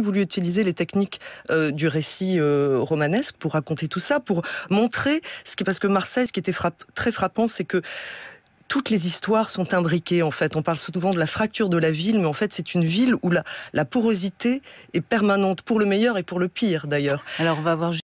Vous voulu utiliser les techniques euh, du récit euh, romanesque pour raconter tout ça, pour montrer ce qui, parce que Marseille, ce qui était très frappant, c'est que toutes les histoires sont imbriquées en fait. On parle souvent de la fracture de la ville, mais en fait c'est une ville où la, la porosité est permanente, pour le meilleur et pour le pire d'ailleurs. Alors on va voir